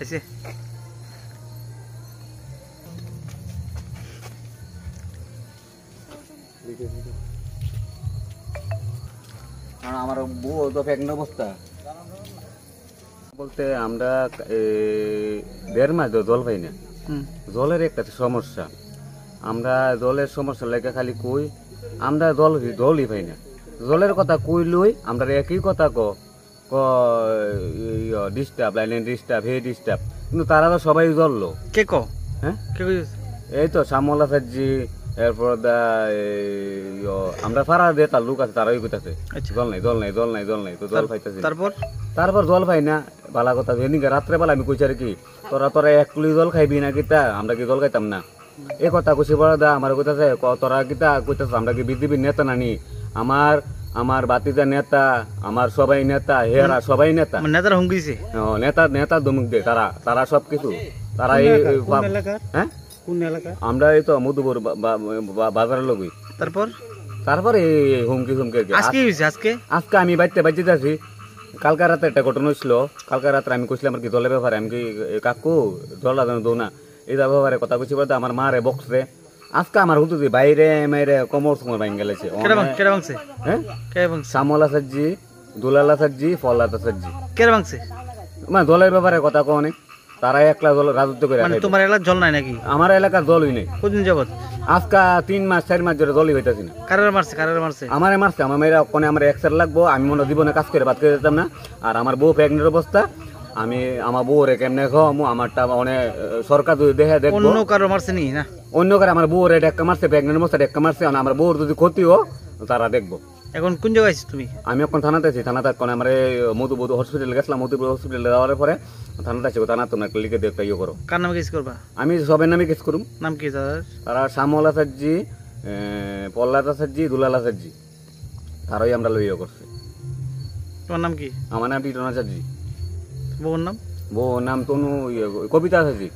আইসে আমার বউ তো ফেকন অবস্থা বলতে আমরা দেড় মাস ধরে জল পাই না জলের একটা সমস্যা আমরা জলের সমস্যা লেগে খালি কই আমরা জল জলই পাই না জলের কথা কই লই আমরা একই কথা কো ডিস্টার্ব লাইনে ডিস্টার্ব হে ডিস্টার্ব কিন্তু তারা তো সবাই ধরলো কে ক হ্যাঁ এই তো শ্যামলা সাজি এরপর দা ইয়ে, আমরা ফারা তার লোক আছে তারাই কইতাছে দল আচ্ছা। নাই দল নাই দল নাই দল নাই তো দল পাইতাছে তারপর তারপর জল পাই না বালা কথা ভেনি রাত্রে বেলা আমি কইছি আর কি তোরা তোরা এক কুলি জল খাইবি না কিতা আমরা কি জল খাইতাম না এ কথা কইছি বড় দা আমার কইতাছে তোরা কিতা কইতাছ আমরা কি বিজেপির নেতা নানি আমার আমার বাতিজা নেতা আমার সবাই নেতা হেরা সবাই নেতা মানে নেতারা হুমকি দিছে নেতা নেতা ধমক দেয় তারা তারা সব কিছু তারা এই হ্যাঁ কোন এলাকা আমরা এই তো মধুপুর বাজারের লোকই তারপর তারপরে এই হুমকি হুমকি আজকে আজকে আজকে আমি বাইতে বাইতে যাচ্ছি কালকা রাতে একটা ঘটনা হয়েছিল কালকা রাতে আমি কইছিলাম আর কি জলের ব্যাপারে আমি কি কাকু জলা দৌ না এই ব্যাপারে কথা কইছি বলতে আমার মা রে বক্স রে আজকে আমার হতো যে বাইরে মেরে কমর সময় ভাঙ গেলেছে কেরা ভাঙছে হ্যাঁ কেরা ভাঙছে সামলা সাজ্জি দুলালা সাজ্জি ফলাতা সাজ্জি কেরে ভাঙছে মানে দলের ব্যাপারে কথা কো অনেক তারা একলা জল রাজত্ব করে মানে তোমার এলাকা জল নাই নাকি আমার এলাকার জলই নেই কতদিন যাব আজকে তিন মাস চার মাস ধরে জলই হইতাছি না কারের মারছে কারের মারছে আমারে মারছে আমার মেয়েরা কোনে আমার এক্সার লাগবো আমি মনে জীবনে কাজ করে বাদ করে যেতাম না আর আমার বউ প্রেগনেন্ট অবস্থা আমি আমার বউরে কেমনে খাওয়ামু আমারটা অনেক মানে, সরকার যদি দেখে দেখ অন্য কারো মারছে নি না অন্য কারো আমার বউরে ডেকা মারছে প্রেগনেন্ট মশা ডেকা মারছে আমার বউর যদি ক্ষতি হো তারা দেখবো এখন কোন জায়গায় আছিস তুমি আমি এখন থানাতে আছি থানাতে এখন আমার মধুবধু হসপিটালে গেছিলাম মধুবধু হসপিটালে যাওয়ার পরে থানাতে আছি থানা তোমার লিখে দিয়ে একটা ইয়ে করো কার নামে কেস করবা আমি সবের নামে কেস করুম নাম কি তার তারা শ্যামল আচার্যি পল্লাদ আচার্যি দুলাল আচার্যি তারাই আমরা লইয়া করছি তোমার নাম কি আমার নাম টিটন আচার্যি বউর নাম বউর নাম তনু ইয়ে, কবিতা সাজি